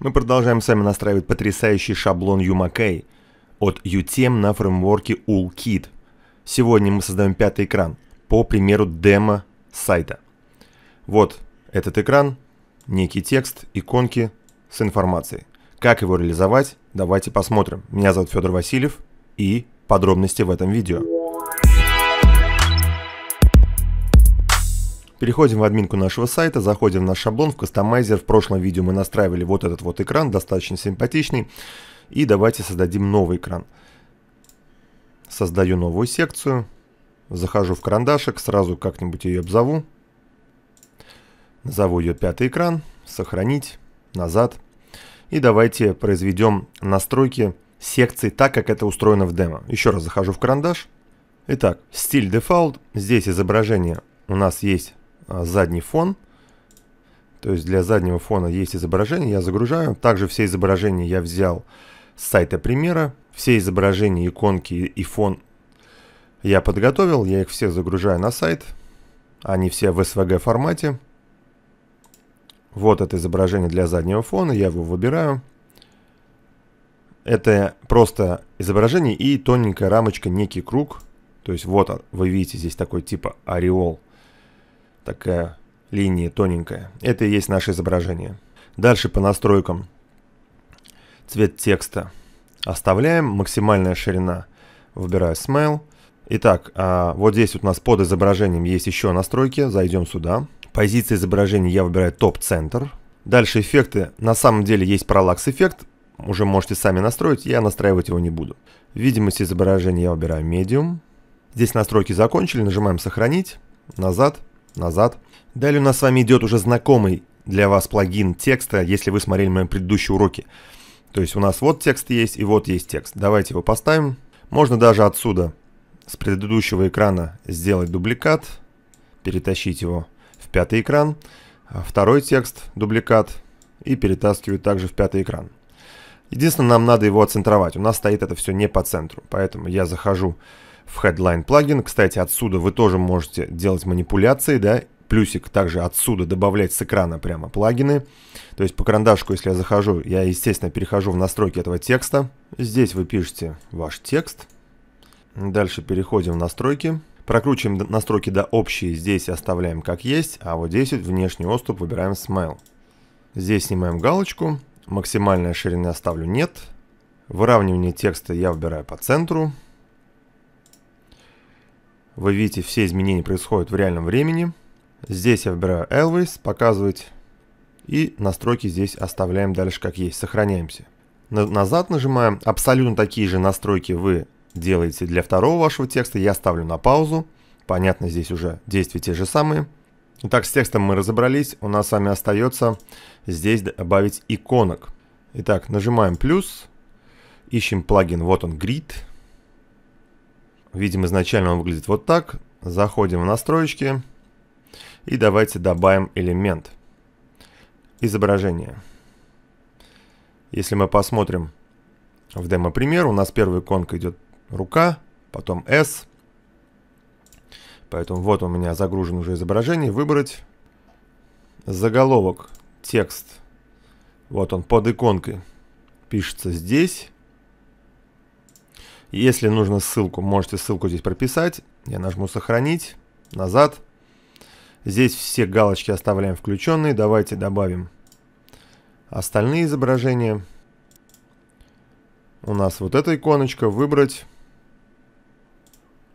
Мы продолжаем с вами настраивать потрясающий шаблон UMackey от UTM на фреймворке UllKit. Сегодня мы создаем пятый экран по примеру демо сайта. Вот этот экран, некий текст, иконки с информацией. Как его реализовать, давайте посмотрим. Меня зовут Федор Васильев и подробности в этом видео. Переходим в админку нашего сайта, заходим в наш шаблон в кастомайзер. В прошлом видео мы настраивали вот этот вот экран, достаточно симпатичный. И давайте создадим новый экран. Создаю новую секцию. Захожу в карандашик, сразу как-нибудь ее обзову. Назову ее пятый экран. Сохранить. Назад. И давайте произведем настройки секции, так, как это устроено в демо. Еще раз захожу в карандаш. Итак, стиль дефолт. Здесь изображение у нас есть Э, задний фон. То есть для заднего фона есть изображение, я загружаю. Также все изображения я взял с сайта примера. Все изображения, иконки и фон я подготовил. Я их все загружаю на сайт. Они все в SVG формате. Вот это изображение для заднего фона. Я его выбираю. Это просто изображение и тоненькая рамочка, некий круг. То есть вот вы видите здесь такой типа ореол такая линия тоненькая. Это и есть наше изображение. Дальше по настройкам. Цвет текста. Оставляем. Максимальная ширина. Выбираю Smile. Итак, а, вот здесь у нас под изображением есть еще настройки. Зайдем сюда. Позиция изображения я выбираю топ-центр. Дальше эффекты. На самом деле есть пролакс эффект. Уже можете сами настроить. Я настраивать его не буду. Видимость изображения я выбираю medium. Здесь настройки закончили. Нажимаем сохранить. Назад назад. Далее у нас с вами идет уже знакомый для вас плагин текста, если вы смотрели мои предыдущие уроки. То есть у нас вот текст есть и вот есть текст. Давайте его поставим. Можно даже отсюда, с предыдущего экрана, сделать дубликат, перетащить его в пятый экран. А второй текст, дубликат, и перетаскивать также в пятый экран. Единственное, нам надо его отцентровать. У нас стоит это все не по центру. Поэтому я захожу в в Headline плагин. Кстати, отсюда вы тоже можете делать манипуляции, да, плюсик также отсюда добавлять с экрана прямо плагины. То есть по карандашку, если я захожу, я, естественно, перехожу в настройки этого текста. Здесь вы пишете ваш текст. Дальше переходим в настройки. Прокручиваем настройки до общей, здесь оставляем как есть, а вот здесь внешний отступ выбираем смайл, Здесь снимаем галочку, максимальная ширина оставлю нет. Выравнивание текста я выбираю по центру. Вы видите, все изменения происходят в реальном времени. Здесь я выбираю Elvis, показывать. И настройки здесь оставляем дальше как есть. Сохраняемся. Назад нажимаем. Абсолютно такие же настройки вы делаете для второго вашего текста. Я ставлю на паузу. Понятно, здесь уже действия те же самые. Итак, с текстом мы разобрались. У нас с вами остается здесь добавить иконок. Итак, нажимаем плюс. Ищем плагин. Вот он, Grid. Видим, изначально он выглядит вот так. Заходим в настройки. И давайте добавим элемент. Изображение. Если мы посмотрим в демо-пример, у нас первая иконка идет рука, потом S. Поэтому вот у меня загружено уже изображение. Выбрать заголовок, текст. Вот он под иконкой. Пишется здесь. Если нужно ссылку, можете ссылку здесь прописать. Я нажму «Сохранить», «Назад». Здесь все галочки оставляем включенные. Давайте добавим остальные изображения. У нас вот эта иконочка «Выбрать».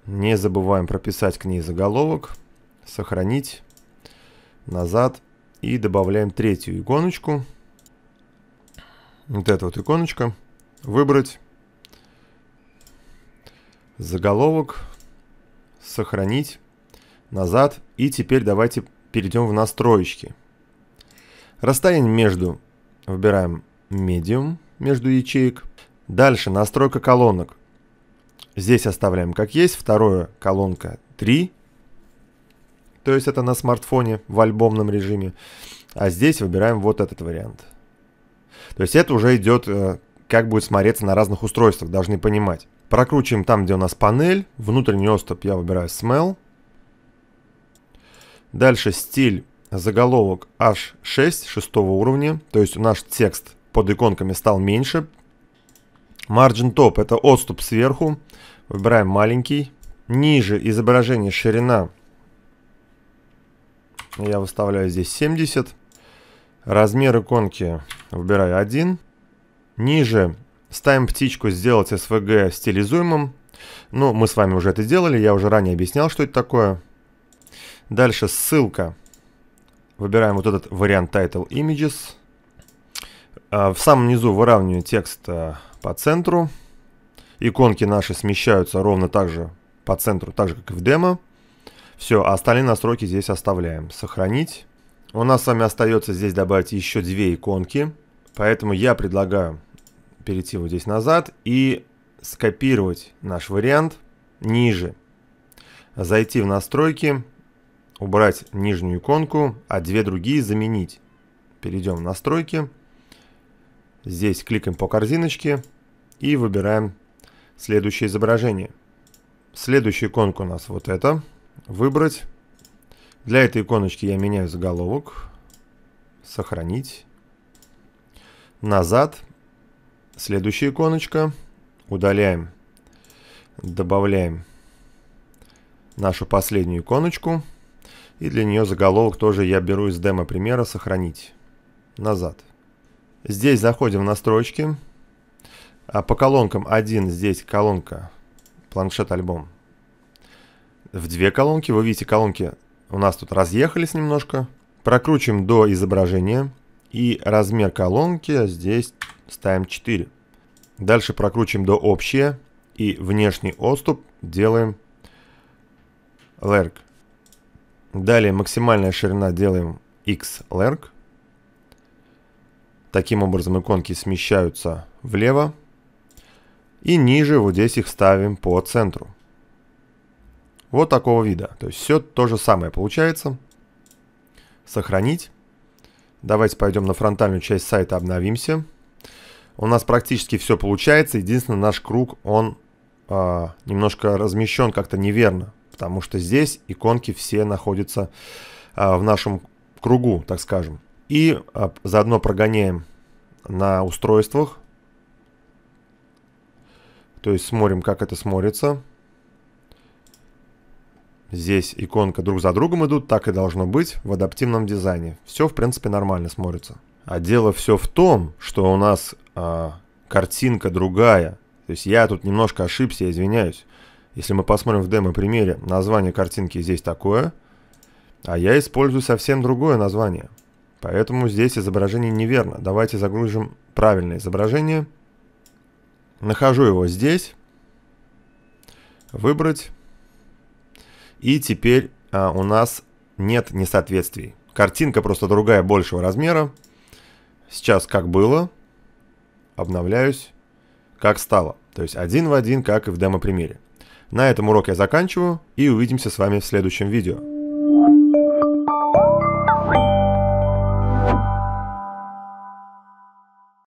Не забываем прописать к ней заголовок. «Сохранить», «Назад». И добавляем третью иконочку. Вот эта вот иконочка. «Выбрать». Заголовок. Сохранить. Назад. И теперь давайте перейдем в настройки. Расстояние между. Выбираем medium между ячеек. Дальше настройка колонок. Здесь оставляем как есть. Второе колонка 3. То есть это на смартфоне в альбомном режиме. А здесь выбираем вот этот вариант. То есть это уже идет э, как будет смотреться на разных устройствах, должны понимать. Прокручиваем там, где у нас панель. Внутренний оступ я выбираю Smell. Дальше стиль заголовок H6 шестого уровня. То есть наш текст под иконками стал меньше. Margin Top это отступ сверху. Выбираем маленький. Ниже изображение ширина. Я выставляю здесь 70. Размер иконки выбираю 1. Ниже ставим птичку «Сделать SVG стилизуемым». Ну, мы с вами уже это делали, я уже ранее объяснял, что это такое. Дальше ссылка. Выбираем вот этот вариант Title Images. А, в самом низу выравниваем текст а, по центру. Иконки наши смещаются ровно так же по центру, так же как и в демо. Все, а остальные настройки здесь оставляем. Сохранить. У нас с вами остается здесь добавить еще две иконки. Поэтому я предлагаю перейти вот здесь назад и скопировать наш вариант ниже. Зайти в настройки, убрать нижнюю иконку, а две другие заменить. Перейдем в настройки. Здесь кликаем по корзиночке и выбираем следующее изображение. Следующая иконка у нас вот эта. Выбрать. Для этой иконочки я меняю заголовок. Сохранить назад, следующая иконочка, удаляем, добавляем нашу последнюю иконочку, и для нее заголовок тоже я беру из демо примера «Сохранить», «Назад». Здесь заходим в настройки, а по колонкам 1 здесь колонка «Планшет альбом». В две колонки, вы видите, колонки у нас тут разъехались немножко. Прокручиваем до изображения – и размер колонки здесь ставим 4. Дальше прокручиваем до общее. И внешний отступ делаем лерг. Далее максимальная ширина делаем x лерг. Таким образом иконки смещаются влево. И ниже вот здесь их ставим по центру. Вот такого вида. То есть все то же самое получается. Сохранить. Давайте пойдем на фронтальную часть сайта обновимся. У нас практически все получается. Единственное, наш круг, он э, немножко размещен как-то неверно. Потому что здесь иконки все находятся э, в нашем кругу, так скажем. И э, заодно прогоняем на устройствах. То есть смотрим, как это смотрится. Здесь иконка друг за другом идут, так и должно быть в адаптивном дизайне. Все, в принципе, нормально смотрится. А дело все в том, что у нас а, картинка другая. То есть я тут немножко ошибся, извиняюсь. Если мы посмотрим в демо-примере, название картинки здесь такое, а я использую совсем другое название. Поэтому здесь изображение неверно. Давайте загрузим правильное изображение. Нахожу его здесь. Выбрать. И теперь а, у нас нет несоответствий. Картинка просто другая, большего размера. Сейчас как было, обновляюсь, как стало. То есть один в один, как и в демо-примере. На этом урок я заканчиваю и увидимся с вами в следующем видео.